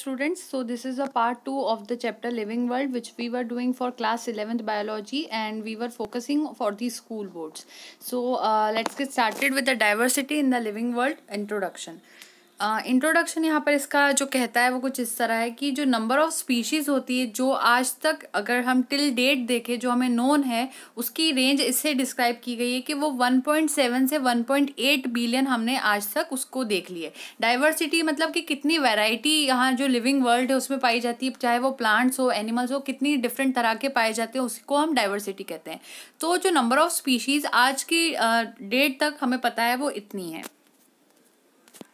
students so this is a part 2 of the chapter living world which we were doing for class 11th biology and we were focusing for the school boards so uh, let's get started with the diversity in the living world introduction introduction यहाँ पर इसका जो कहता है वो कुछ इस तरह है कि जो नंबर ऑफ स्पीशीज़ होती है जो आज तक अगर हम टिल डेट देखें जो हमें नोन है उसकी रेंज इससे डिस्क्राइब की गई है कि वो 1.7 से 1.8 बिलियन हमने आज तक उसको देख लिए है डाइवर्सिटी मतलब कि कितनी वैरायटी यहाँ जो लिविंग वर्ल्ड है उसमें पाई जाती है चाहे वो प्लांट्स हो एनिमल्स हो कितनी डिफरेंट तरह के पाए जाते हैं उसको हम डाइवर्सिटी कहते हैं तो जो नंबर ऑफ स्पीशीज़ आज की डेट तक हमें पता है वो इतनी है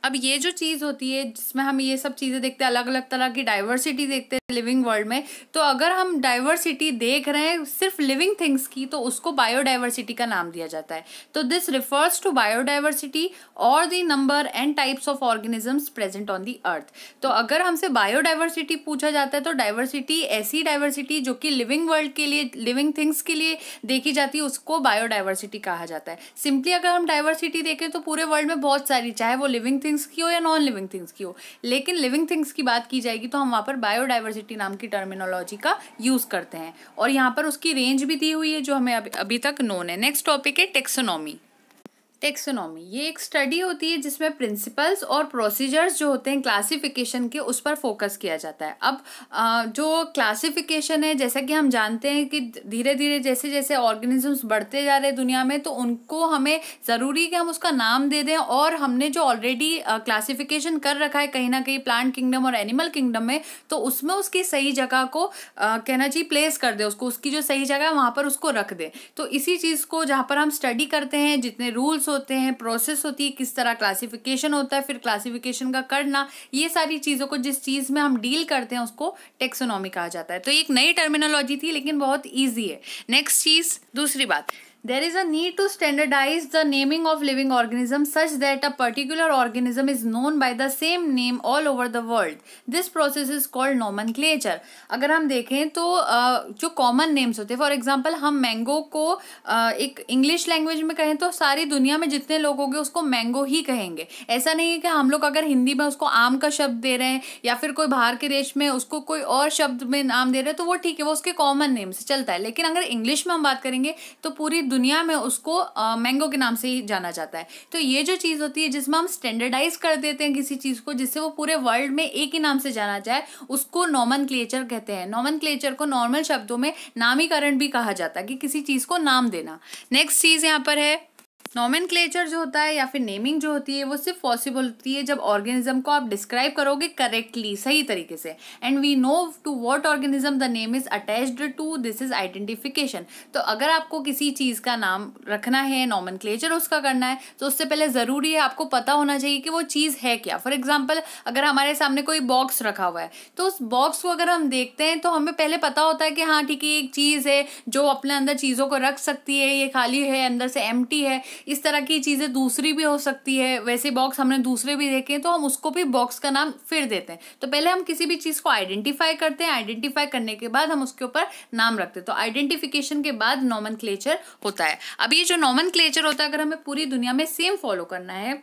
अब ये जो चीज़ होती है जिसमें हम ये सब चीज़ें देखते हैं अलग अलग तरह की डाइवर्सिटी देखते हैं लिविंग वर्ल्ड में तो अगर हम डाइवर्सिटी देख रहे हैं सिर्फ लिविंग थिंग्स की तो उसको बायोडाइवर्सिटी का नाम दिया जाता है तो दिस रिफर्स टू बायोडाइवर्सिटी और the number and types of organisms present on the earth तो अगर हमसे बायोडाइवर्सिटी पूछा जाता है तो डाइवर्सिटी ऐसी डाइवर्सिटी जो कि लिविंग वर्ल्ड के लिए लिविंग थिंग्स के लिए देखी जाती है उसको बायोडाइवर्सिटी कहा जाता है सिंपली अगर हम डाइवर्सिटी देखें तो पूरे वर्ल्ड में बहुत सारी चाहे वो लिविंग थिंग्स की हो या नॉन लिविंग थिंग्स की हो लेकिन लिविंग थिंग्स की बात की जाएगी तो हम वहाँ पर बायोडाइवर्सिटी नाम की टर्मिनोलॉजी का यूज़ करते हैं और यहाँ पर उसकी रेंज भी दी हुई है जो हमें अभी अभी तक नोन है नेक्स्ट टॉपिक है टेक्सोनॉमी टेक्सोनॉमी ये एक स्टडी होती है जिसमें प्रिंसिपल्स और प्रोसीजर्स जो होते हैं क्लासिफिकेशन के उस पर फोकस किया जाता है अब जो क्लासिफिकेशन है जैसा कि हम जानते हैं कि धीरे धीरे जैसे जैसे ऑर्गेनिजम्स बढ़ते जा रहे हैं दुनिया में तो उनको हमें ज़रूरी है कि हम उसका नाम दे दें और हमने जो ऑलरेडी क्लासिफिकेशन कर रखा है कहीं ना कहीं प्लांट किंगडम और एनिमल किंगडम में तो उसमें उसकी सही जगह को कहना चाहिए प्लेस कर दें उसको उसकी जो सही जगह है वहाँ पर उसको रख दे तो इसी चीज़ को जहाँ पर हम स्टडी करते हैं जितने रूल्स होते हैं प्रोसेस होती है किस तरह क्लासिफिकेशन होता है फिर क्लासिफिकेशन का करना ये सारी चीज़ों को जिस चीज़ में हम डील करते हैं उसको टेक्सोनॉमी कहा जाता है तो एक नई टर्मिनोलॉजी थी लेकिन बहुत ईजी है नेक्स्ट चीज़ दूसरी बात there is a need to standardize the naming of living organisms such that a particular organism is known by the same name all over the world. This process is called nomenclature. अगर हम देखें तो जो common names होते हैं for example हम mango को एक English language में कहें तो सारी दुनिया में जितने लोग होंगे उसको mango ही कहेंगे ऐसा नहीं है कि हम लोग अगर हिंदी में उसको आम का शब्द दे रहे हैं या फिर कोई बाहर के देश में उसको कोई और शब्द में नाम दे रहे हैं तो वो ठीक है वो उसके कॉमन नेम से चलता है लेकिन अगर इंग्लिश में हम बात करेंगे तो पूरी दुनिया में उसको मैंगो के नाम से ही जाना जाता है तो ये जो चीज़ होती है जिसमें हम स्टैंडर्डाइज कर देते हैं किसी चीज़ को जिससे वो पूरे वर्ल्ड में एक ही नाम से जाना जाए उसको नॉमन कहते हैं नॉमन को नॉर्मल शब्दों में नामीकरण भी कहा जाता है कि किसी चीज़ को नाम देना नेक्स्ट चीज़ यहाँ पर है नॉमन जो होता है या फिर नेमिंग जो होती है वो सिर्फ पॉसिबल होती है जब ऑर्गेनिज्म को आप डिस्क्राइब करोगे करेक्टली सही तरीके से and we know to what organism the name is attached to this is identification तो अगर आपको किसी चीज़ का नाम रखना है नॉमन उसका करना है तो उससे पहले ज़रूरी है आपको पता होना चाहिए कि वो चीज़ है क्या फॉर एग्जाम्पल अगर हमारे सामने कोई बॉक्स रखा हुआ है तो उस बॉक्स को अगर हम देखते हैं तो हमें पहले पता होता है कि हाँ ठीक है एक चीज़ है जो अपने अंदर चीज़ों को रख सकती है ये खाली है अंदर से एम है इस तरह की चीज़ें दूसरी भी हो सकती है वैसे बॉक्स हमने दूसरे भी देखे हैं तो हम उसको भी बॉक्स का नाम फिर देते हैं तो पहले हम किसी भी चीज़ को आइडेंटिफाई करते हैं आइडेंटिफाई करने के बाद हम उसके ऊपर नाम रखते हैं तो आइडेंटिफिकेशन के बाद नॉमन होता है अब ये जो नॉमन होता है अगर हमें पूरी दुनिया में सेम फॉलो करना है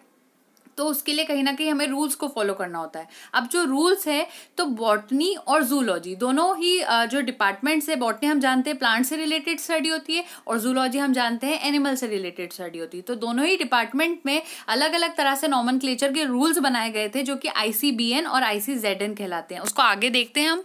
तो उसके लिए कहीं ना कहीं हमें रूल्स को फॉलो करना होता है अब जो रूल्स है तो बॉटनी और जूलॉजी दोनों ही जो डिपार्टमेंट्स है बॉटनी हम जानते हैं प्लांट से रिलेटेड स्टडी होती है और जूलॉजी हम जानते हैं एनिमल से रिलेटेड स्टडी होती है तो दोनों ही डिपार्टमेंट में अलग अलग तरह से नॉमन के रूल्स बनाए गए थे जो कि आई और आई कहलाते हैं उसको आगे देखते हैं हम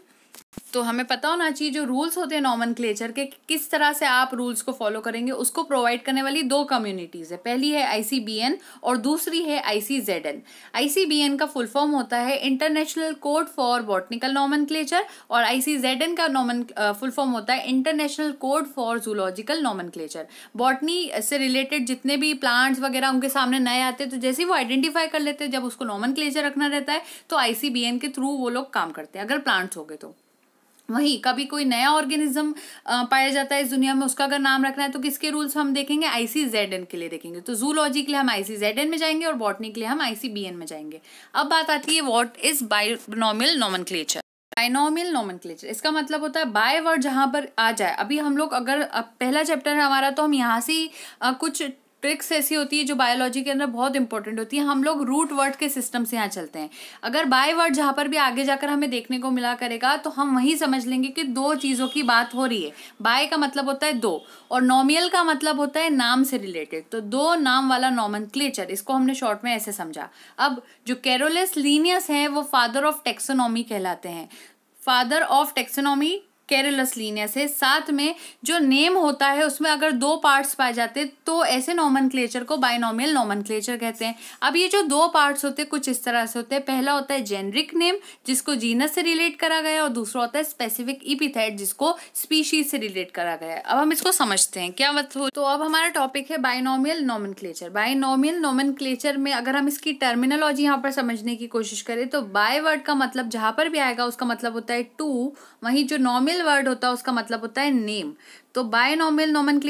तो हमें पता होना चाहिए जो रूल्स होते हैं नॉमन क्लेचर के किस तरह से आप रूल्स को फॉलो करेंगे उसको प्रोवाइड करने वाली दो कम्युनिटीज़ है पहली है आईसीबीएन और दूसरी है आईसीजेडएन आईसीबीएन का फुल फॉर्म होता है International Code for Botanical Nomenclature और आईसीजेडएन का नॉमन फुल फॉर्म होता है International Code for Zoological Nomenclature botany से रिलेटेड जितने भी प्लांट्स वगैरह उनके सामने नए आते हैं तो जैसे वो आइडेंटिफाई कर लेते हैं जब उसको नॉमन रखना रहता है तो आई के थ्रू वो लोग काम करते हैं अगर प्लांट्स हो गए तो वहीं कभी कोई नया ऑर्गेनिज्म पाया जाता है इस दुनिया में उसका अगर नाम रखना है तो किसके रूल्स हम देखेंगे एन के लिए देखेंगे तो जूलॉजी के लिए हम एन में जाएंगे और बॉटनी के लिए हम आईसीबीएन में जाएंगे अब बात आती है what is binomial nomenclature nomen nomenclature इसका मतलब होता है बाय वर्ड जहाँ पर आ जाए अभी हम लोग अगर पहला चैप्टर है हमारा तो हम यहाँ से कुछ ट्रिक्स ऐसी होती है जो बायोलॉजी के अंदर बहुत इंपॉर्टेंट होती है हम लोग रूट वर्ड के सिस्टम से यहाँ चलते हैं अगर बाय वर्ड जहाँ पर भी आगे जाकर हमें देखने को मिला करेगा तो हम वहीं समझ लेंगे कि दो चीज़ों की बात हो रही है बाय का मतलब होता है दो और नॉमियल का मतलब होता है नाम से रिलेटेड तो दो नाम वाला नॉमन इसको हमने शॉर्ट में ऐसे समझा अब जो कैरोलेस लीनियस हैं वो फादर ऑफ टेक्सोनॉमी कहलाते हैं father of taxonomy Carolus Linnaeus है साथ में जो नेम होता है उसमें अगर दो पार्ट्स पाए जाते तो ऐसे नॉमन को बाइनोमियल नॉमन कहते हैं अब ये जो दो पार्ट्स होते हैं कुछ इस तरह से होते हैं पहला होता है जेनरिक नेम जिसको जीनस से रिलेट करा गया और दूसरा होता है स्पेसिफिक इपिथेट जिसको स्पीशीज से रिलेट करा गया है अब हम इसको समझते हैं क्या मत मतलब हो तो अब हमारा टॉपिक है binomial nomenclature binomial nomen में अगर हम इसकी टर्मिनोलॉजी यहाँ पर समझने की कोशिश करें तो बाय वर्ड का मतलब जहाँ पर भी आएगा उसका मतलब होता है टू वहीं जो नॉमिल वर्ड होता है उसका मतलब होता है नेम तो बाय नॉर्मल नॉमन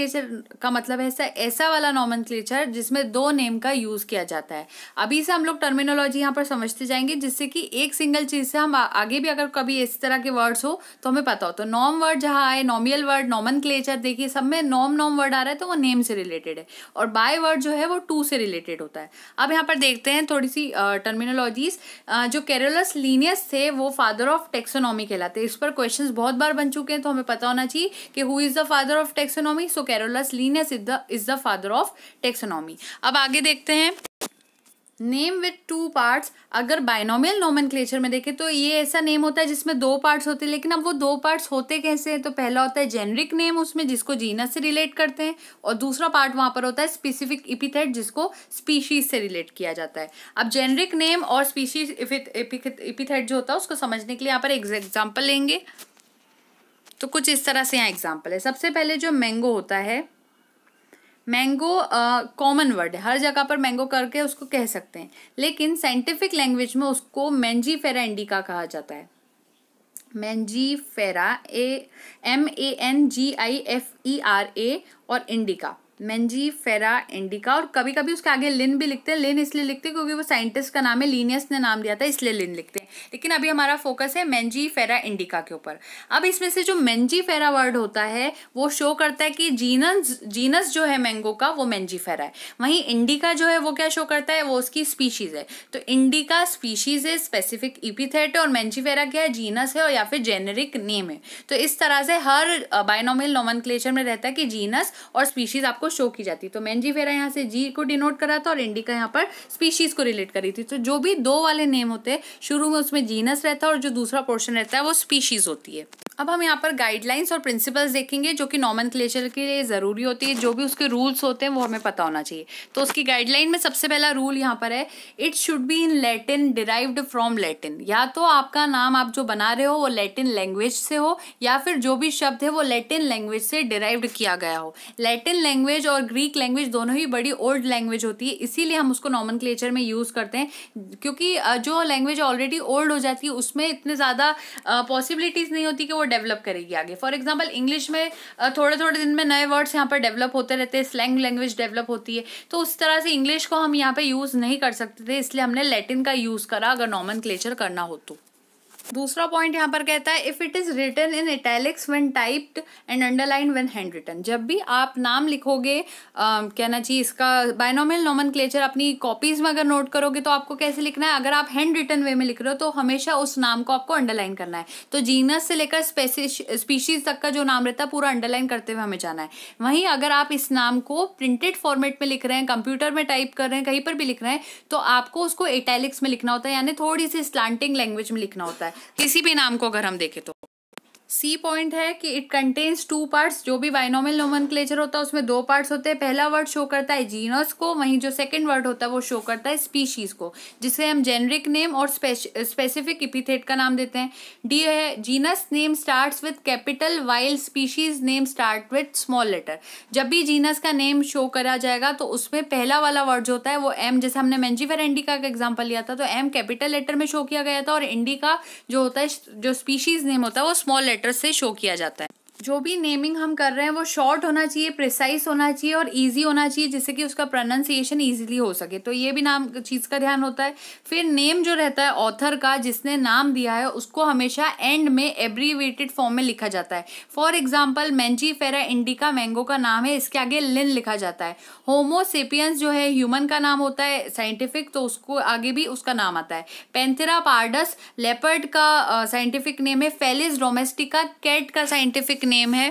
का मतलब है ऐसा वाला नॉमन जिसमें दो नेम का यूज किया जाता है अभी से हम लोग टर्मिनोलॉजी यहाँ पर समझते जाएंगे जिससे कि एक सिंगल चीज से हम आगे भी अगर कभी इस तरह के वर्ड्स हो तो हमें पता हो तो नॉम वर्ड जहाँ आए नॉमियल वर्ड नॉमन देखिए सब में नॉम नॉम वर्ड आ रहा है तो वो नेम से रिलेटेड है और बाय वर्ड जो है वो टू से रिलेटेड होता है अब यहाँ पर देखते हैं थोड़ी सी टर्मिनोलॉजीज जो कैरोलस लीनियस थे वो फादर ऑफ टेक्सोनॉमी कहलाते इस पर क्वेश्चन बहुत बार बन चुके हैं तो हमें पता होना चाहिए कि who is the father of taxonomy so Carolus Linnaeus is the is the father of taxonomy अब आगे देखते हैं नेम विथ टू पार्ट्स अगर बाइनोमियल नोमन में देखें तो ये ऐसा नेम होता है जिसमें दो पार्ट्स होते हैं लेकिन अब वो दो पार्ट्स होते कैसे हैं तो पहला होता है जेनरिक नेम उसमें जिसको जीनस से रिलेट करते हैं और दूसरा पार्ट वहाँ पर होता है स्पेसिफिक इपिथेट जिसको स्पीशीज से रिलेट किया जाता है अब जेनरिक नेम और स्पीशीज इपिथेट जो होता है उसको समझने के लिए यहाँ पर एग्जाम्पल लेंगे तो कुछ इस तरह से यहाँ एग्जाम्पल है सबसे पहले जो मैंगो होता है मैंगो कॉमन वर्ड है हर जगह पर मैंगो करके उसको कह सकते हैं लेकिन साइंटिफिक लैंग्वेज में उसको मैंजी फेरा इंडिका कहा जाता है Mangifera M A N G I F E R A ए और इंडिका मेनजी फेरा इंडिका और कभी कभी उसके आगे लिन भी लिखते हैं लिन इसलिए लिखते हैं क्योंकि वो साइंटिस्ट का नाम है लीनियस ने नाम दिया था इसलिए लिन लिखते हैं लेकिन अभी हमारा फोकस है मैंजी फेरा इंडिका के ऊपर अब इसमें से जो मैंजी फेरा वर्ड होता है वो शो करता है कि जीनस जीनस जो है मैंगो का वो मैंजी फेरा है वहीं इंडिका जो है वो क्या शो करता है वो उसकी स्पीशीज है तो इंडिका स्पीशीज है स्पेसिफिक इपीथेट और मैंजी फेरा क्या है जीनस है और या फिर जेनेरिक नेम है तो इस तरह से हर बायनोमिल नोमन में रहता है कि जीनस और स्पीशीज आपको शो की जाती तो मैनजी वेरा यहाँ से जी को डिनोट करा था और इंडिका यहाँ पर स्पीशीज को रिलेट करी थी तो जो भी दो वाले नेम होते हैं शुरू में उसमें जीनस रहता है और जो दूसरा पोर्शन रहता है वो स्पीशीज होती है अब हम यहाँ पर गाइडलाइंस और प्रिंसिपल्स देखेंगे जो कि नॉमन के लिए ज़रूरी होती है जो भी उसके रूल्स होते हैं वो हमें पता होना चाहिए तो उसकी गाइडलाइन में सबसे पहला रूल यहाँ पर है it should be in Latin derived from Latin या तो आपका नाम आप जो बना रहे हो वो लेटिन लैंग्वेज से हो या फिर जो भी शब्द है वो लेटिन लैंग्वेज से डिराइव्ड किया गया हो लेटिन लैंग्वेज और ग्रीक लैंग्वेज दोनों ही बड़ी ओल्ड लैंग्वेज होती है इसीलिए हम उसको नॉमन में यूज़ करते हैं क्योंकि जो लैंग्वेज ऑलरेडी ओल्ड हो जाती है उसमें इतने ज़्यादा पॉसिबिलिटीज़ नहीं होती कि वो डेवलप करेगी आगे फॉर एग्जाम्पल इंग्लिश में थोड़े थोड़े दिन में नए वर्ड्स यहाँ पर डेवलप होते रहते हैं स्लैंग लैंग्वेज डेवलप होती है तो उस तरह से इंग्लिश को हम यहाँ पर यूज़ नहीं कर सकते थे इसलिए हमने लैटिन का यूज़ करा अगर नॉमन क्लेचर करना हो तो दूसरा पॉइंट यहाँ पर कहता है if it is written in italics when typed and underline when hand written जब भी आप नाम लिखोगे कहना चाहिए इसका बायनोमल नॉमन अपनी कॉपीज में अगर नोट करोगे तो आपको कैसे लिखना है अगर आप हैंड रिटन वे में लिख रहे हो तो हमेशा उस नाम को आपको अंडरलाइन करना है तो जीनस से लेकर स्पीशीज तक का जो नाम रहता है पूरा अंडरलाइन करते हुए हमें जाना है वहीं अगर आप इस नाम को प्रिंटेड फॉर्मेट में लिख रहे हैं कंप्यूटर में टाइप कर रहे हैं कहीं पर भी लिख रहे हैं तो आपको उसको इटैलिक्स में लिखना होता है यानी थोड़ी सी स्लांटिंग लैंग्वेज में लिखना होता है किसी भी नाम को अगर हम देखें तो सी पॉइंट है कि इट कंटेन्स टू पार्ट्स जो भी बाइनोमियल नोमन होता है उसमें दो पार्ट्स होते हैं पहला वर्ड शो करता है जीनस को वहीं जो सेकंड वर्ड होता है वो शो करता है स्पीशीज़ को जिसे हम जेनरिक नेम और स्पेसिफिक इपिथेट का नाम देते हैं डी है genus name starts with capital while species name start with small letter जब भी जीनस का नेम शो करा जाएगा तो उसमें पहला वाला वर्ड जो होता है वो एम जैसे हमने मैंजीवर एंडी का एग्जाम्पल लिया था तो एम कैपिटल लेटर में शो किया गया था और इंडिका जो होता है जो स्पीशीज नेम होता है वो स्मॉल लेटर लेटर से शो किया जाता है जो भी नेमिंग हम कर रहे हैं वो शॉर्ट होना चाहिए प्रिसाइज होना चाहिए और इजी होना चाहिए जिससे कि उसका प्रोनाउंसिएशन इजीली हो सके तो ये भी नाम चीज़ का ध्यान होता है फिर नेम जो रहता है ऑथर का जिसने नाम दिया है उसको हमेशा एंड में एब्रीवेटेड फॉर्म में लिखा जाता है फॉर एग्जाम्पल मैंजी फेरा इंडिका मैंगो का नाम है इसके आगे लिन लिखा जाता है होमोसेपियंस जो है ह्यूमन का नाम होता है साइंटिफिक तो उसको आगे भी उसका नाम आता है पेंथेरा पार्डस लेपर्ड का साइंटिफिक नेम है फेलिस डोमेस्टिका कैट का साइंटिफिक नेम है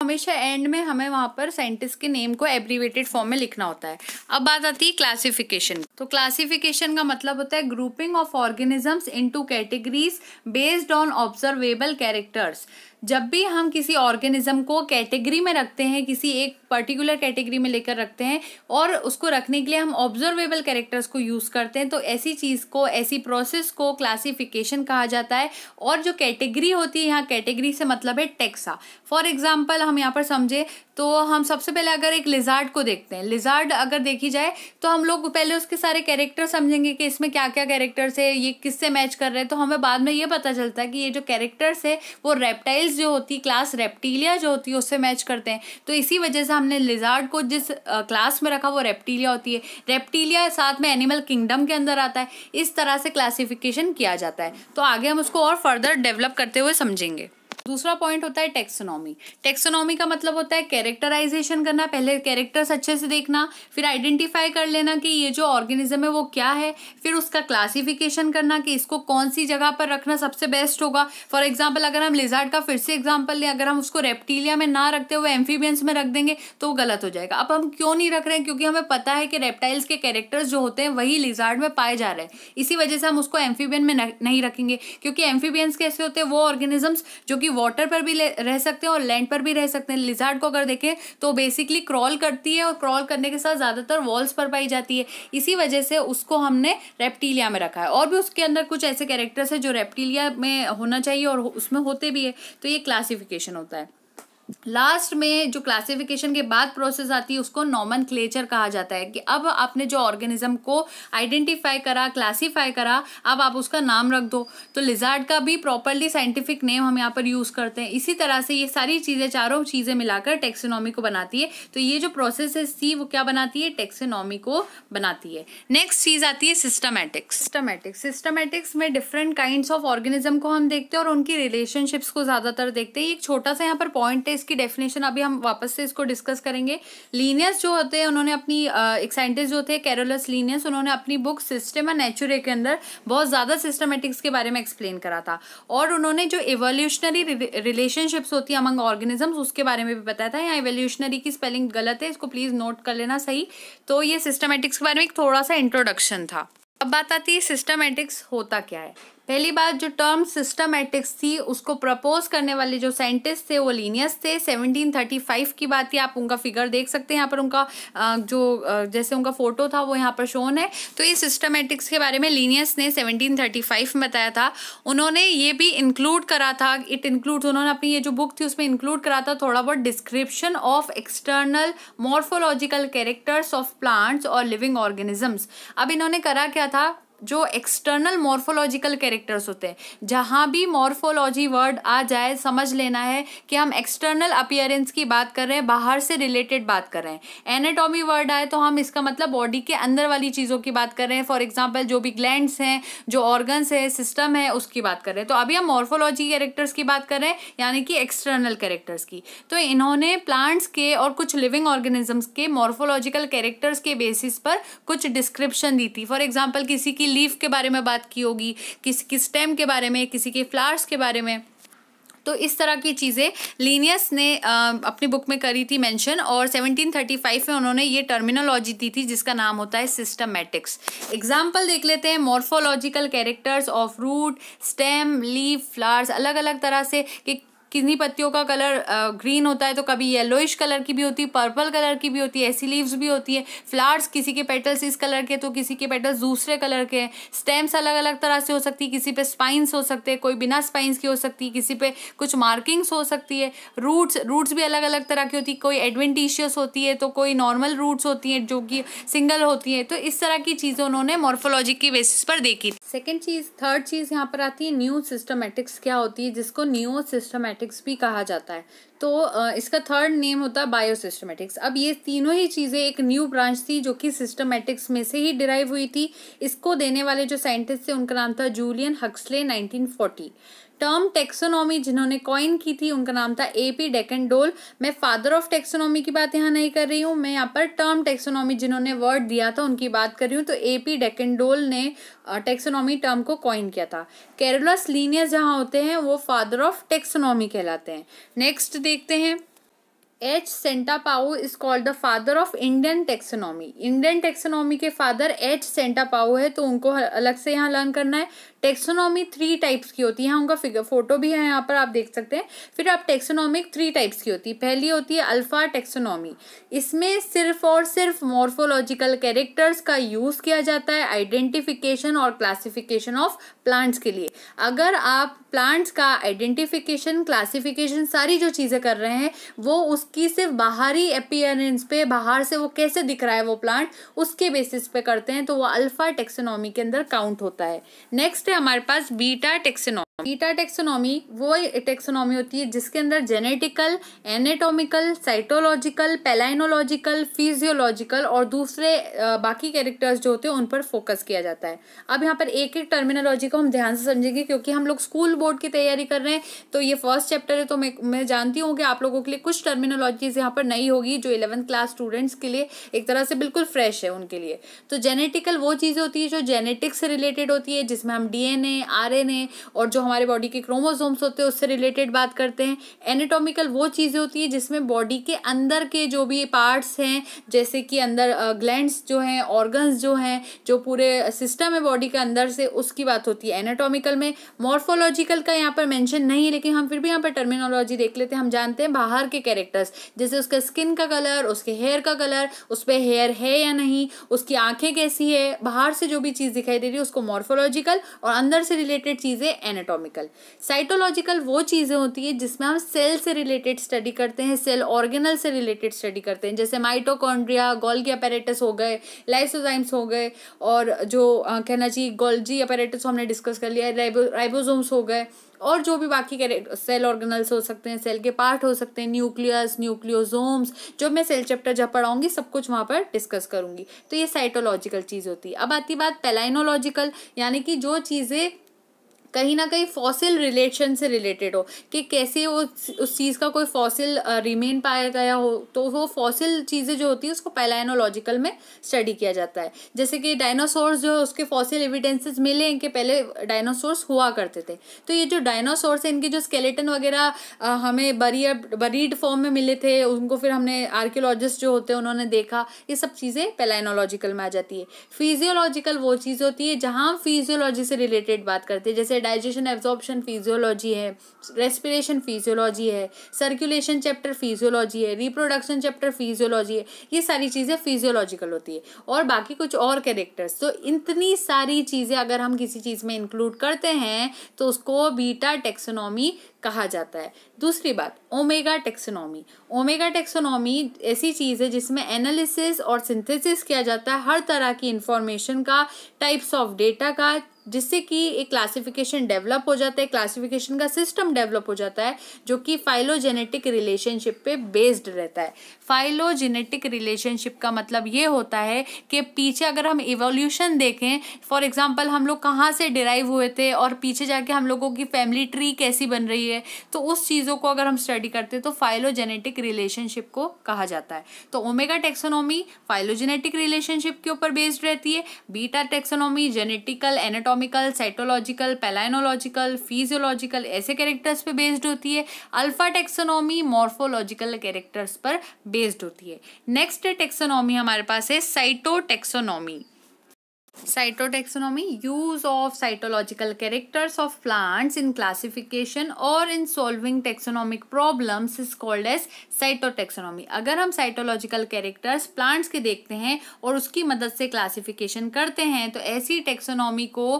हमेशा एंड में हमें वहाँ पर साइंटिस्ट के नेम को एब्रीवेटेड फॉर्म में लिखना होता है अब बात आती है क्लासिफिकेशन तो क्लासिफिकेशन का मतलब होता है grouping of organisms into categories based on observable characters जब भी हम किसी ऑर्गेनिज्म को कैटेगरी में रखते हैं किसी एक पर्टिकुलर कैटेगरी में लेकर रखते हैं और उसको रखने के लिए हम ऑब्जर्वेबल कैरेक्टर्स को यूज़ करते हैं तो ऐसी चीज़ को ऐसी प्रोसेस को क्लासिफिकेशन कहा जाता है और जो कैटेगरी होती है यहाँ कैटेगरी से मतलब है टेक्सा फॉर एग्जाम्पल हम यहाँ पर समझे तो हम सबसे पहले अगर एक लिजार्ड को देखते हैं लिजार्ड अगर देखी जाए तो हम लोग पहले उसके सारे कैरेक्टर समझेंगे कि इसमें क्या क्या कैरेक्टर्स है ये किससे मैच कर रहे हैं तो हमें बाद में ये पता चलता है कि ये जो कैरेक्टर्स है वो रेप्टाइल्स जो होती क्लास रेप्टीलिया जो होती है उससे मैच करते हैं तो इसी वजह से हमने लिजार्ड को जिस क्लास में रखा वो रेप्टीलिया होती है रेप्टीलिया साथ में एनिमल किंगडम के अंदर आता है इस तरह से क्लासिफिकेशन किया जाता है तो आगे हम उसको और फर्दर डेवलप करते हुए समझेंगे दूसरा पॉइंट होता है टेक्सोनॉमी टेक्सोनॉमी का मतलब होता है कैरेक्टराइजेशन करना पहले कैरेक्टर्स अच्छे से देखना फिर आइडेंटिफाई कर लेना कि ये जो ऑर्गेनिज्म है वो क्या है फिर उसका क्लासिफिकेशन करना कि इसको कौन सी जगह पर रखना सबसे बेस्ट होगा फॉर एग्जाम्पल अगर हम लिजार्ड का फिर से एग्जाम्पल लें अगर हम उसको रेप्टीलिया में ना रखते हुए एम्फीबियंस में रख देंगे तो वो गलत हो जाएगा अब हम क्यों नहीं रख रहे हैं क्योंकि हमें पता है कि रेप्टाइल्स के कैरेक्टर्स जो होते हैं वही लिजार्ड में पाए जा रहे हैं इसी वजह से हम उसको एम्फीबियन में नहीं रखेंगे क्योंकि एम्फीबियंस कैसे होते हैं वो ऑर्गेनिजम्स जो कि वाटर पर भी रह सकते हैं और लैंड पर भी रह सकते हैं लिजार्ड को अगर देखें तो बेसिकली क्रॉल करती है और क्रॉल करने के साथ ज़्यादातर वॉल्स पर पाई जाती है इसी वजह से उसको हमने रेप्टीलिया में रखा है और भी उसके अंदर कुछ ऐसे कैरेक्टर्स है जो रेप्टीलिया में होना चाहिए और उसमें होते भी है तो ये क्लासिफिकेशन होता है लास्ट में जो क्लासिफिकेशन के बाद प्रोसेस आती है उसको नॉमन क्लेचर कहा जाता है कि अब आपने जो ऑर्गेनिज्म को आइडेंटिफाई करा क्लासीफाई करा अब आप उसका नाम रख दो तो लिजार्ड का भी प्रॉपरली साइंटिफिक नेम हम यहाँ पर यूज़ करते हैं इसी तरह से ये सारी चीज़ें चारों चीज़ें मिलाकर टेक्सिनॉमी को बनाती है तो ये जो प्रोसेस थी वो क्या बनाती है टेक्सिनॉमी को बनाती है नेक्स्ट चीज़ आती है सिस्टमैटिक्स सिस्टमैटिक्स सिस्टमैटिक्स में डिफरेंट काइंड ऑफ ऑर्गेनिज्म को हम देखते हैं और उनकी रिलेशनशिप्स को ज़्यादातर देखते हैं एक छोटा सा यहाँ पर पॉइंट है इसकी डेफिनेशन अभी हम वापस से इसको डिस्कस करेंगे लीनियस जो होते हैं उन्होंने अपनी एक साइंटिस्ट जो थे कैरोलस लीनियस उन्होंने अपनी बुक सिस्टम एंड नेचुरे के अंदर बहुत ज़्यादा सिस्टमेटिक्स के बारे में एक्सप्लेन करा था और उन्होंने जो एवोल्यूशनरी रिलेशनशिप्स होती है अमंग ऑर्गेनिजम्स उसके बारे में भी बताया था यहाँ एवोल्यूशनरी की स्पेलिंग गलत है इसको प्लीज़ नोट कर लेना सही तो ये सिस्टमेटिक्स के बारे में एक थोड़ा सा इंट्रोडक्शन था अब बात आती है सिस्टमेटिक्स होता क्या है पहली बात जो टर्म सिस्टमेटिक्स थी उसको प्रपोज करने वाले जो साइंटिस्ट थे वो लीनियस थे 1735 की बात थी आप उनका फिगर देख सकते हैं यहाँ पर उनका जो जैसे उनका फोटो था वो यहाँ पर शोन है तो ये सिस्टमेटिक्स के बारे में लीनियस ने 1735 में बताया था उन्होंने ये भी इंक्लूड करा था इट इंक्लूड उन्होंने अपनी ये जो बुक थी उसमें इंक्लूड करा था थोड़ा बहुत description of external morphological characters of plants और लिविंग ऑर्गेनिजम्स अब इन्होंने करा क्या था जो एक्सटर्नल मॉर्फोलॉजिकल कैरेक्टर्स होते हैं जहाँ भी मॉर्फोलॉजी वर्ड आ जाए समझ लेना है कि हम एक्सटर्नल अपियरेंस की बात कर रहे हैं बाहर से रिलेटेड बात कर रहे हैं एनाटॉमी वर्ड आए तो हम इसका मतलब बॉडी के अंदर वाली चीज़ों की बात कर रहे हैं फॉर एग्जाम्पल जो भी ग्लैंड्स हैं जो ऑर्गन्स है सिस्टम है उसकी बात कर रहे हैं तो अभी हम मॉर्फोलॉजी कैरेक्टर्स की बात कर रहे हैं यानी कि एक्सटर्नल कैरेक्टर्स की तो इन्होंने प्लांट्स के और कुछ लिविंग ऑर्गेनिजम्स के मॉर्फोलॉजिकल कैरेक्टर्स के बेसिस पर कुछ डिस्क्रिप्शन दी थी फॉर एग्जाम्पल किसी की की लीफ के बारे में बात की होगी किसी की स्टेम के बारे में किसी के फ्लावर्स के बारे में तो इस तरह की चीज़ें लीनियस ने अपनी बुक में करी थी मेंशन और 1735 में उन्होंने ये टर्मिनोलॉजी दी थी जिसका नाम होता है सिस्टमेटिक्स एग्जांपल देख लेते हैं morphological characters of root stem leaf flowers अलग अलग तरह से कि किन्नी पत्तियों का कलर ग्रीन होता है तो कभी येलोइश कलर की भी होती है पर्पल कलर की भी होती है ऐसी लीव्स भी होती है फ्लावर्स किसी के पेटल्स इस कलर के तो किसी के पेटल्स दूसरे कलर के हैं स्टेम्स अलग अलग तरह से हो सकती है किसी पे स्पाइंस हो सकते हैं कोई बिना स्पाइंस की हो सकती है किसी पे कुछ मार्किंग्स हो सकती है रूट्स रूट्स भी अलग अलग तरह की होती है कोई एडवेंटिशियस होती है तो कोई नॉर्मल रूट्स होती हैं जो कि सिंगल होती हैं तो इस तरह की चीज़ें उन्होंने मॉर्फोलॉजी की बेसिस पर देखी सेकेंड चीज़ थर्ड चीज़ यहाँ पर आती है न्यू सिस्टमेटिक्स क्या होती है जिसको न्यू सिस्टमेटिक सिस्टमेटिक्स भी कहा जाता है तो इसका थर्ड नेम होता है बायोसिस्टमेटिक्स अब ये तीनों ही चीज़ें एक न्यू ब्रांच थी जो कि सिस्टमेटिक्स में से ही डिराइव हुई थी इसको देने वाले जो साइंटिस्ट थे उनका नाम था जूलियन हक्सले 1940 टर्म टेक्सोनॉमी जिन्होंने कॉइन की थी उनका नाम था ए पी डेकेंडोल मैं फादर ऑफ टेक्सोनॉमी की बात यहाँ नहीं कर रही हूँ मैं यहाँ पर टर्म टेक्सोनॉमी जिन्होंने वर्ड दिया था उनकी बात कर रही हूँ तो ए पी डेकेंडोल ने टेक्सोनॉमी टर्म को कॉइन किया था केरलास लीनियस जहाँ होते हैं वो फादर ऑफ टेक्सोनॉमी कहलाते हैं नेक्स्ट देखते हैं H Santapau is called the father of Indian taxonomy Indian taxonomy के फादर एच सेंटापाओ है तो उनको अलग से यहाँ लर्न करना है टेक्सोनॉमी थ्री टाइप्स की होती है यहाँ उनका फिगर फोटो भी है यहाँ पर आप देख सकते हैं फिर आप टेक्सोनॉमिक थ्री टाइप्स की होती है पहली होती है अल्फा टेक्सोनॉमी इसमें सिर्फ और सिर्फ मॉर्फोलॉजिकल कैरेक्टर्स का यूज़ किया जाता है आइडेंटिफिकेशन और क्लासिफिकेशन ऑफ प्लांट्स के लिए अगर आप प्लांट्स का आइडेंटिफिकेशन क्लासिफिकेशन सारी जो चीज़ें कर रहे हैं वो उस कि सिर्फ बाहरी अपियरेंस पे बाहर से वो कैसे दिख रहा है वो प्लांट उसके बेसिस पे करते हैं तो वो अल्फा टेक्सोनॉमी के अंदर काउंट होता है नेक्स्ट है हमारे पास बीटा टेक्सोनॉमी ईटा टेक्सोनॉमी वो टेक्सोनॉमी होती है जिसके अंदर genetical anatomical cytological palynological physiological और दूसरे बाकी कैरेक्टर्स जो होते हैं उन पर फोकस किया जाता है अब यहाँ पर एक एक टर्मिनोलॉजी को हम ध्यान से समझेंगे क्योंकि हम लोग स्कूल बोर्ड की तैयारी कर रहे हैं तो ये फर्स्ट चैप्टर है तो मैं मैं जानती हूँ कि आप लोगों के लिए कुछ टर्मिनोलॉजीज यहाँ पर नई होगी जो इलेवंथ क्लास स्टूडेंट्स के लिए एक तरह से बिल्कुल फ्रेश है उनके लिए तो जेनेटिकल वो चीज़ें होती है जो जेनेटिक्स से रिलेटेड होती है जिसमें हम डी एन और जो हमारे बॉडी के क्रोमोसोम्स होते हैं उससे रिलेटेड बात करते हैं एनाटॉमिकल वो चीज़ें होती है जिसमें बॉडी के अंदर के जो भी पार्ट्स हैं जैसे कि अंदर ग्लैंड्स जो हैं ऑर्गन्स जो हैं जो पूरे सिस्टम है बॉडी के अंदर से उसकी बात होती है एनाटॉमिकल में मॉर्फोलॉजिकल का यहाँ पर मैंशन नहीं है लेकिन हम फिर भी यहाँ पर टर्मिनोलॉजी देख लेते हैं हम जानते हैं बाहर के कैरेक्टर्स जैसे उसका स्किन का कलर उसके हेयर का कलर उस पर हेयर है या नहीं उसकी आँखें कैसी है बाहर से जो भी चीज़ दिखाई दे रही है उसको मॉर्फोलॉजिकल और अंदर से रिलेटेड चीज़ें एनाटॉमिकल एनाटॉमिकल साइटोलॉजिकल वो चीज़ें होती है जिसमें हम सेल से रिलेटेड स्टडी करते हैं सेल ऑर्गेनल से रिलेटेड स्टडी करते हैं जैसे माइटोकॉन्ड्रिया गोल्गी अपेरेटस हो गए लाइसोजाइम्स हो गए और जो कहना चाहिए गोल्जी अपेरेटस हमने डिस्कस कर लिया राइबो राइबोजोम्स हो गए और जो भी बाकी सेल ऑर्गेनल्स हो सकते हैं सेल के पार्ट हो सकते हैं न्यूक्लियस न्यूक्लियोजोम्स जो मैं सेल चैप्टर जब पढ़ाऊंगी सब कुछ वहाँ पर डिस्कस करूँगी तो ये साइटोलॉजिकल चीज़ होती है अब आती बात पेलाइनोलॉजिकल यानी कि जो चीज़ें कहीं ना कहीं फॉसिल रिलेशन से रिलेटेड हो कि कैसे वो उस चीज़ का कोई फॉसिल रिमेन पाया गया हो तो वो फॉसिल चीज़ें जो होती है उसको पैलाइनोलॉजिकल में स्टडी किया जाता है जैसे कि डायनासोर्स जो है उसके फॉसिल एविडेंसेस मिले हैं कि पहले डायनासोर्स हुआ करते थे तो ये जो डायनासोर्स हैं इनके जो स्केलेटन वगैरह हमें बरी बरीड फॉर्म में मिले थे उनको फिर हमने आर्क्योलॉजिस्ट जो होते हैं उन्होंने देखा ये सब चीज़ें पैलाइनोलॉजिकल में आ जाती है फिजियोलॉजिकल वो चीज़ होती है जहाँ हम फिजियोलॉजी से रिलेटेड बात करते हैं जैसे डाइजेशन एब्जॉर्प्शन फिजियोलॉजी है रेस्पिरेशन फिजियोलॉजी है सर्कुलेशन चैप्टर फिजियोलॉजी है रिप्रोडक्शन चैप्टर फिजियोलॉजी है ये सारी चीज़ें फिजियोलॉजिकल होती है और बाकी कुछ और कैरेक्टर्स तो इतनी सारी चीज़ें अगर हम किसी चीज़ में इंक्लूड करते हैं तो उसको बीटा टेक्सोनॉमी कहा जाता है दूसरी बात ओमेगा टेक्सोनॉमी ओमेगा टेक्सोनॉमी ऐसी चीज़ है जिसमें एनालिसिस और सिंथेसिस किया जाता है हर तरह की इंफॉर्मेशन का टाइप्स ऑफ डेटा का जिससे कि एक क्लासिफिकेशन डेवलप हो जाता है क्लासिफिकेशन का सिस्टम डेवलप हो जाता है जो कि फाइलोजेनेटिक रिलेशनशिप पे बेस्ड रहता है फाइलोजेनेटिक रिलेशनशिप का मतलब ये होता है कि पीछे अगर हम इवोल्यूशन देखें फॉर एग्जांपल हम लोग कहाँ से डिराइव हुए थे और पीछे जाके हम लोगों की फैमिली ट्री कैसी बन रही है है तो उस चीज़ों को अगर हम स्टडी करते हैं तो फाइलोजेनेटिक रिलेशनशिप को कहा जाता है तो ओमेगा टेक्सोनॉमी फाइलोजेनेटिक रिलेशनशिप के ऊपर बेस्ड रहती है beta taxonomy genetical anatomical cytological palynological physiological ऐसे कैरेक्टर्स पर बेस्ड होती है अल्फा टेक्सोनॉमी मॉर्फोलॉजिकल कैरेक्टर्स पर बेस्ड होती है नेक्स्ट टेक्सोनॉमी हमारे पास है cytotaxonomy cytotaxonomy use of cytological characters of plants in classification और in solving taxonomic problems is called as cytotaxonomy अगर हम साइटोलॉजिकल कैरेक्टर्स प्लांट्स के देखते हैं और उसकी मदद से क्लासिफिकेशन करते हैं तो ऐसी टेक्सोनॉमी को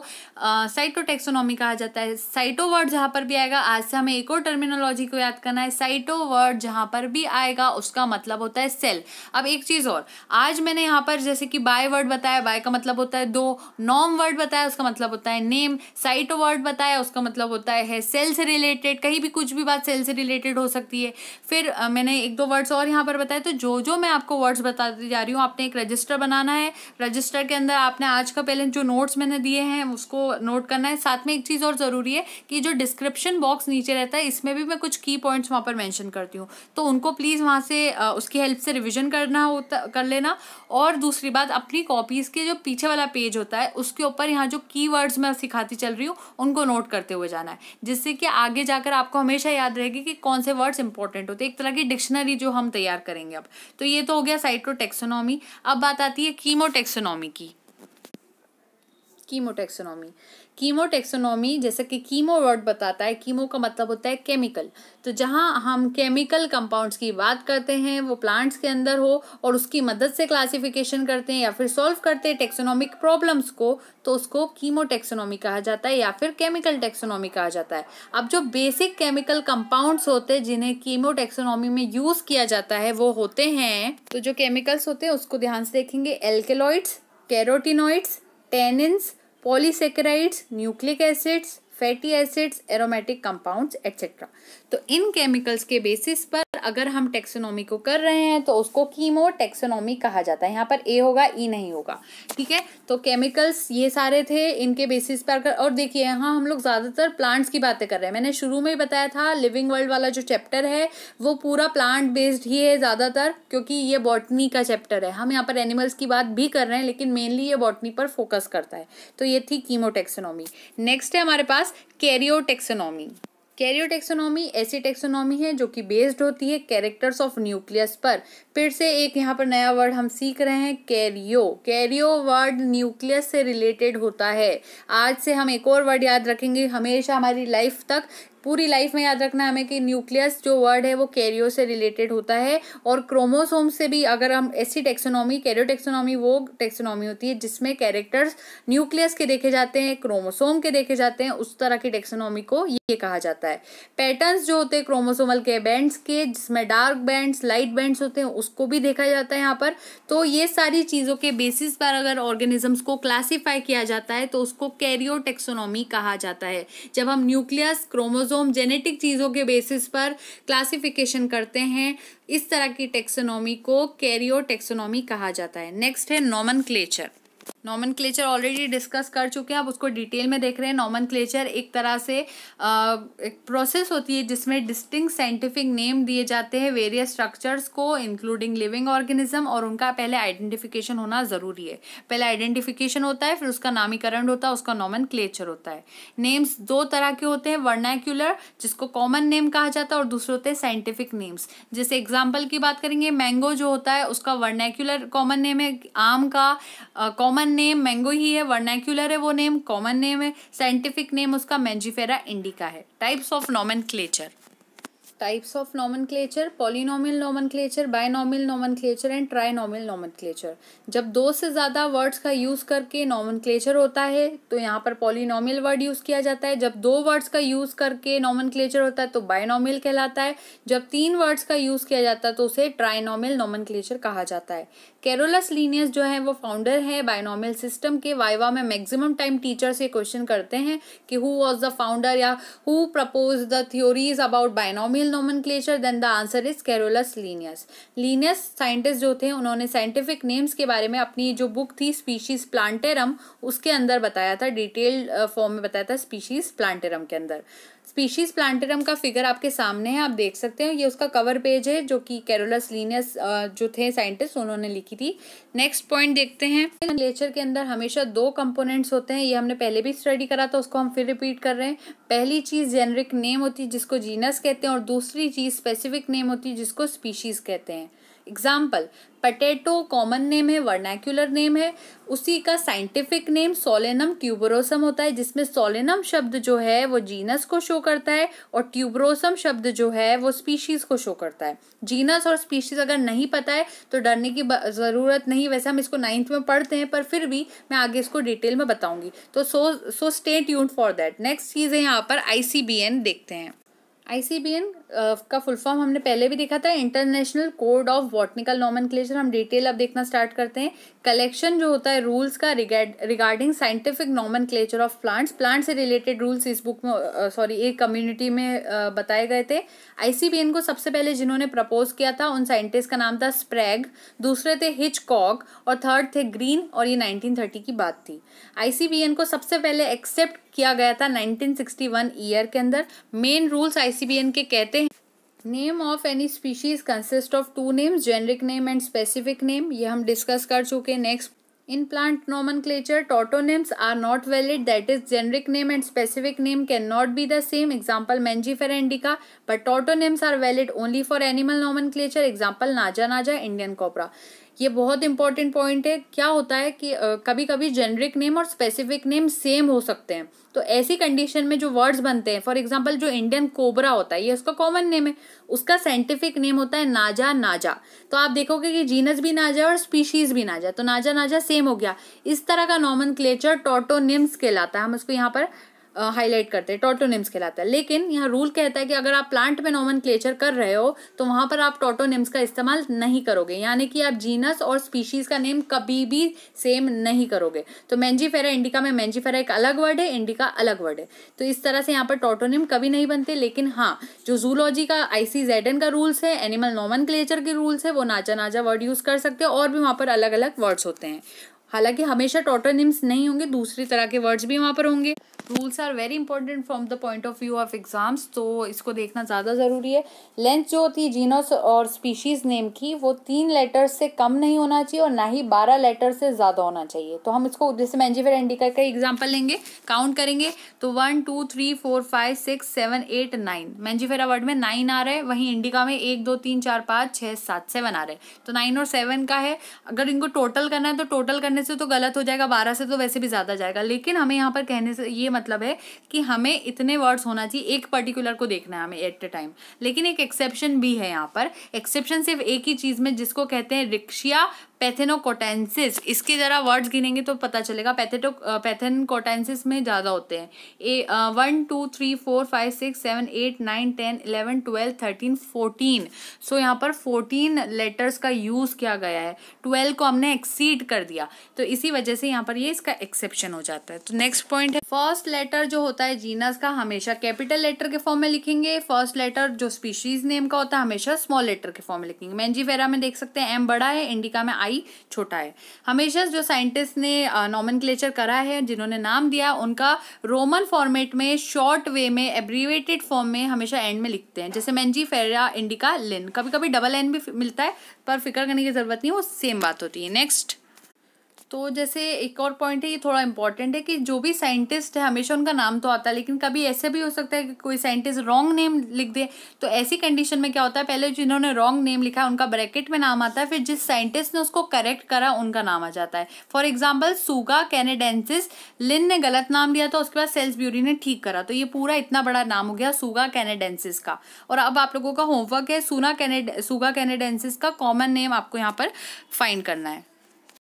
साइटोटेक्सोनॉमी uh, कहा जाता है साइटोवर्ड जहाँ पर भी आएगा आज से हमें एक और टर्मिनोलॉजी को याद करना है साइटोवर्ड जहाँ पर भी आएगा उसका मतलब होता है सेल अब एक चीज़ और आज मैंने यहाँ पर जैसे कि बाय वर्ड बताया बाय का मतलब होता है दो नॉम वर्ड बताया उसका मतलब होता है नेम साइटो वर्ड बताया उसका मतलब होता है सेल से रिलेटेड कहीं भी कुछ भी बात सेल से रिलेटेड हो सकती है फिर आ, मैंने एक दो वर्ड्स और यहाँ पर बताए तो जो जो मैं आपको वर्ड्स बताती जा रही हूँ आपने एक रजिस्टर बनाना है रजिस्टर के अंदर आपने आज का पहले जो नोट्स मैंने दिए हैं उसको नोट करना है साथ में एक चीज़ और ज़रूरी है कि जो डिस्क्रिप्शन बॉक्स नीचे रहता है इसमें भी मैं कुछ की पॉइंट्स वहाँ पर मैंशन करती हूँ तो उनको प्लीज़ वहाँ से उसकी हेल्प से रिविजन करना होता कर लेना और दूसरी बात अपनी कॉपीज़ के जो पीछे वाला पेज होता है उसके ऊपर यहाँ जो की वर्ड्स मैं सिखाती चल रही हूँ उनको नोट करते हुए जाना है जिससे कि आगे जाकर आपको हमेशा याद रहेगी कि कौन से वर्ड्स इंपॉर्टेंट होते हैं एक तरह की डिक्शनरी जो हम तैयार करेंगे अब तो ये तो हो गया साइट्रोटेक्सोनॉमी अब बात आती है कीमोटेक्सोनॉमी की कीमोटेक्सोनॉमी कीमोटेक्सोनॉमी जैसे कि कीमो वर्ड बताता है कीमो का मतलब होता है केमिकल तो जहाँ हम केमिकल कंपाउंड्स की बात करते हैं वो प्लांट्स के अंदर हो और उसकी मदद से क्लासिफिकेशन करते हैं या फिर सॉल्व करते हैं टेक्सोनॉमिक प्रॉब्लम्स को तो उसको कीमोटेक्सोनॉमी कहा जाता है या फिर केमिकल टेक्सोनॉमी कहा जाता है अब जो बेसिक केमिकल कंपाउंड्स होते हैं जिन्हें कीमोटेक्सोनॉमी में यूज़ किया जाता है वो होते हैं तो जो केमिकल्स होते हैं उसको ध्यान से देखेंगे alkaloids carotenoids tannins, polysaccharides, nucleic acids, fatty acids, aromatic compounds, etc. तो इन केमिकल्स के बेसिस पर अगर हम टेक्सोनॉमी को कर रहे हैं तो उसको कीमो टेक्सोनॉमी कहा जाता है यहाँ पर ए होगा ई e नहीं होगा ठीक है तो केमिकल्स ये सारे थे इनके बेसिस पर अगर और देखिए यहाँ हम लोग ज़्यादातर प्लांट्स की बातें कर रहे हैं मैंने शुरू में ही बताया था लिविंग वर्ल्ड वाला जो चैप्टर है वो पूरा प्लांट बेस्ड ही है ज़्यादातर क्योंकि ये बॉटनी का चैप्टर है हम यहाँ पर एनिमल्स की बात भी कर रहे हैं लेकिन मेनली ये बॉटनी पर फोकस करता है तो ये थी टेक्सोनॉमी नेक्स्ट है हमारे पास कैरियो टेक्सोनॉमी कैरियो टेक्सोनॉमी ऐसी टेक्सोनॉमी है जो कि बेस्ड होती है कैरेक्टर्स ऑफ न्यूक्लियस पर फिर से एक यहाँ पर नया वर्ड हम सीख रहे हैं कैरियो कैरियो वर्ड न्यूक्लियस से रिलेटेड होता है आज से हम एक और वर्ड याद रखेंगे हमेशा हमारी लाइफ तक पूरी लाइफ में याद रखना हमें कि न्यूक्लियस जो वर्ड है वो कैरियो से रिलेटेड होता है और क्रोमोसोम से भी अगर हम ऐसी टेक्सोनॉमी कैरियो टेक्सोनॉमी वो टेक्सोनॉमी होती है जिसमें कैरेक्टर्स न्यूक्लियस के देखे जाते हैं क्रोमोसोम के देखे जाते हैं उस तरह की टेक्सोनॉमी को ये कहा जाता है पैटर्न्स जो होते हैं क्रोमोसोमल के बैंड्स के जिसमें डार्क बैंड्स लाइट बैंड्स होते हैं उसको भी देखा जाता है यहाँ पर तो ये सारी चीज़ों के बेसिस पर अगर ऑर्गेनिजम्स को क्लासीफाई किया जाता है तो उसको कैरियो टेक्सोनॉमी कहा जाता है जब हम न्यूक्लियस क्रोमोसोम क्रोमोसोम तो जेनेटिक चीज़ों के बेसिस पर क्लासिफिकेशन करते हैं इस तरह की टेक्सोनॉमी को कैरियो टेक्सोनॉमी कहा जाता है नेक्स्ट है nomenclature nomenclature already discuss कर चुके हैं आप उसको डिटेल में देख रहे हैं नॉमन क्लेचर एक तरह से आ, एक प्रोसेस होती है जिसमें डिस्टिंग साइंटिफिक नेम दिए जाते हैं वेरियस स्ट्रक्चर्स को इंक्लूडिंग लिविंग ऑर्गेनिज्म और उनका पहले आइडेंटिफिकेशन होना ज़रूरी है पहले आइडेंटिफिकेशन होता है फिर उसका नामीकरण होता है उसका नॉमन क्लेचर होता है नेम्स दो तरह के होते हैं वर्नैक्यूलर जिसको कॉमन नेम कहा जाता है और दूसरे होते हैं साइंटिफिक नेम्स जैसे एग्जाम्पल की बात करेंगे मैंगो जो होता है उसका वर्नैक्यूलर कॉमन नेम है आम का कॉमन कॉमन नेम मैंगो ही है वर्नैक्यूलर है वो नेम कॉमन नेम है साइंटिफिक नेम उसका मैंजीफेरा इंडिका है types of nomenclature types of nomenclature polynomial nomenclature binomial nomenclature and trinomial nomenclature जब दो से ज़्यादा words का use करके nomenclature होता है तो यहाँ पर polynomial word use किया जाता है जब दो words का use करके nomenclature होता है तो binomial कहलाता है जब तीन words का use किया जाता है तो उसे trinomial nomenclature कहा जाता है कैरोलस लीनियस जो है वो फाउंडर है बायनॉमियल सिस्टम के वाइवा में मैक्सिमम टाइम टीचर से क्वेश्चन करते हैं कि हु वाज द फाउंडर या who propose the theories about binomial female nomenclature then the answer is Carolus Linnaeus Linnaeus scientist जो थे उन्होंने साइंटिफिक नेम्स के बारे में अपनी जो बुक थी स्पीशीज प्लांटेरम उसके अंदर बताया था डिटेल फॉर्म में बताया था स्पीशीज प्लांटेरम के अंदर स्पीशीज प्लांटेरम का फिगर आपके सामने है आप देख सकते हैं ये उसका कवर पेज है जो कि कैरोलस लीनियस जो थे साइंटिस्ट उन्होंने लिखी थी नेक्स्ट पॉइंट देखते हैं लेचर के अंदर हमेशा दो कंपोनेंट्स होते हैं ये हमने पहले भी स्टडी करा था उसको हम फिर रिपीट कर रहे हैं पहली चीज़ जेनरिक नेम होती है जिसको जीनस कहते हैं और दूसरी चीज़ स्पेसिफिक नेम होती है जिसको स्पीशीज़ कहते हैं एग्जाम्पल पटेटो कॉमन नेम है वर्नैक्यूलर नेम है उसी का साइंटिफिक नेम सोलेनम ट्यूबरोसम होता है जिसमें सोलेनम शब्द जो है वो जीनस को शो करता है और ट्यूबरोसम शब्द जो है वो स्पीशीज को शो करता है जीनस और स्पीशीज अगर नहीं पता है तो डरने की ज़रूरत नहीं वैसे हम इसको नाइन्थ में पढ़ते हैं पर फिर भी मैं आगे इसको डिटेल में बताऊंगी तो so so stay tuned for that next चीज़ है यहाँ पर आई देखते हैं आई का फुल फॉर्म हमने पहले भी देखा था इंटरनेशनल कोड ऑफ बॉटनिकल नॉमन हम डिटेल अब देखना स्टार्ट करते हैं कलेक्शन जो होता है रूल्स का रिगार्डिंग साइंटिफिक नॉमन ऑफ प्लांट्स प्लांट से रिलेटेड रूल्स इस बुक में सॉरी एक कम्युनिटी में बताए गए थे आईसीबीएन को सबसे पहले जिन्होंने प्रपोज किया था उन साइंटिस्ट का नाम था स्प्रैग दूसरे थे हिच और थर्ड थे ग्रीन और ये नाइनटीन की बात थी आईसीबीएन को सबसे पहले एक्सेप्ट किया गया था 1961 ईयर के अंदर मेन रूल्स आईसीबीएन के कहते name of any species consist of two names generic name and specific name ये हम डिस्कस कर चुके हैं next in plant nomenclature tautonyms are not valid that is generic name and specific name can not be the same example indica but tautonyms are valid only for animal nomenclature example Naja naja Indian कॉपरा ये बहुत important point है क्या होता है कि कभी कभी generic name और स्पेसिफिक नेम सेम हो सकते हैं तो ऐसी कंडीशन में जो वर्ड्स बनते हैं फॉर एग्जाम्पल जो इंडियन कोबरा होता है ये उसका कॉमन नेम है उसका साइंटिफिक नेम होता है नाजा नाजा तो आप देखोगे कि जीनस भी नाजा और स्पीशीज भी नाजा तो नाजा नाजा सेम हो गया इस तरह का नॉमन क्लेचर टोटोनिम्स कहलाता है हम इसको यहाँ पर हाईलाइट करते हैं टोटोनिम्स कहलाता है लेकिन यहाँ रूल कहता है कि अगर आप प्लांट में नॉमन क्लेचर कर रहे हो तो वहाँ पर आप टोटोनिम्स का इस्तेमाल नहीं करोगे यानी कि आप जीनस और स्पीशीज़ का नेम कभी भी सेम नहीं करोगे तो मैंजीफेरा इंडिका में मैंजीफेरा एक अलग वर्ड है इंडिका अलग वर्ड है तो इस तरह से यहाँ पर टोटोनिम कभी नहीं बनते लेकिन हाँ जो जूलॉजी का आईसीजेडन का रूल्स है एनिमल नॉमन के रूल्स है वो नाचा नाचा वर्ड यूज़ कर सकते हैं और भी वहाँ पर अलग अलग वर्ड्स होते हैं हालांकि हमेशा टोटोनिम्स नहीं होंगे दूसरी तरह के वर्ड्स भी वहाँ पर होंगे rules are very important from the point of view of exams तो इसको देखना ज़्यादा ज़रूरी है लेंथ जो थी जीनस और स्पीशीज़ नेम की वो तीन लेटर से कम नहीं होना चाहिए और ना ही बारह लेटर से ज़्यादा होना चाहिए तो हम इसको जैसे मैं एंजीफेर एंडिका का एग्जाम्पल लेंगे काउंट करेंगे तो one two three four five six seven eight nine Mangifera word में नाइन आ रहा है वहीं इंडिका में एक दो तीन चार पाँच छः सात सेवन आ रहे हैं तो नाइन और सेवन का है अगर इनको टोटल करना है तो टोटल करना करने से तो गलत हो जाएगा बारह से तो वैसे भी ज़्यादा जाएगा लेकिन हमें यहाँ पर कहने से ये मतलब है कि हमें इतने वर्ड्स होना चाहिए एक पर्टिकुलर को देखना है हमें एट ए टाइम लेकिन एक एक्सेप्शन भी है यहाँ पर एक्सेप्शन सिर्फ एक ही चीज़ में जिसको कहते हैं रिक्शिया पैथेनोकोटेंसिस इसके ज़रा वर्ड्स गिनेंगे तो पता चलेगा पैथेटो पैथेनकोटेंसिस में ज़्यादा होते हैं ए one two three four five six seven eight nine ten eleven twelve thirteen fourteen so यहाँ पर फोर्टीन लेटर्स का यूज़ किया गया है ट्वेल्व को हमने एक्सीड कर दिया तो इसी वजह से यहाँ पर ये इसका एक्सेप्शन हो जाता है तो नेक्स्ट पॉइंट है फर्स्ट लेटर जो होता है जीनस का हमेशा कैपिटल लेटर के फॉर्म में लिखेंगे फर्स्ट लेटर जो स्पीशीज नेम का होता है हमेशा स्मॉल लेटर के फॉर्म में लिखेंगे मैंजीवेरा में देख सकते हैं एम बड़ा है इंडिका में आई आई छोटा है हमेशा जो साइंटिस्ट ने नॉमन करा है जिन्होंने नाम दिया उनका रोमन फॉर्मेट में शॉर्ट वे में एब्रीवेटेड फॉर्म में हमेशा एंड में लिखते हैं जैसे मैंजी फेरा इंडिका लिन कभी कभी डबल एन भी मिलता है पर फिक्र करने की ज़रूरत नहीं वो सेम बात होती है नेक्स्ट तो जैसे एक और पॉइंट है ये थोड़ा इंपॉर्टेंट है कि जो भी साइंटिस्ट है हमेशा उनका नाम तो आता है लेकिन कभी ऐसे भी हो सकता है कि कोई साइंटिस्ट रॉन्ग नेम लिख दे तो ऐसी कंडीशन में क्या होता है पहले जिन्होंने रॉन्ग नेम लिखा है उनका ब्रैकेट में नाम आता है फिर जिस साइंटिस्ट ने उसको करेक्ट करा उनका नाम आ जाता है फॉर एग्जाम्पल सूगा कैनेडेंसिस लिन ने गलत नाम लिया था उसके बाद सेल्स ब्यूरी ने ठीक करा तो ये पूरा इतना बड़ा नाम हो गया सूगा कैनेडेंसिस का और अब आप लोगों का होमवर्क है सूना कैनेड सूगा कैनेडेंसिस का कॉमन नेम आपको यहाँ पर फाइंड करना है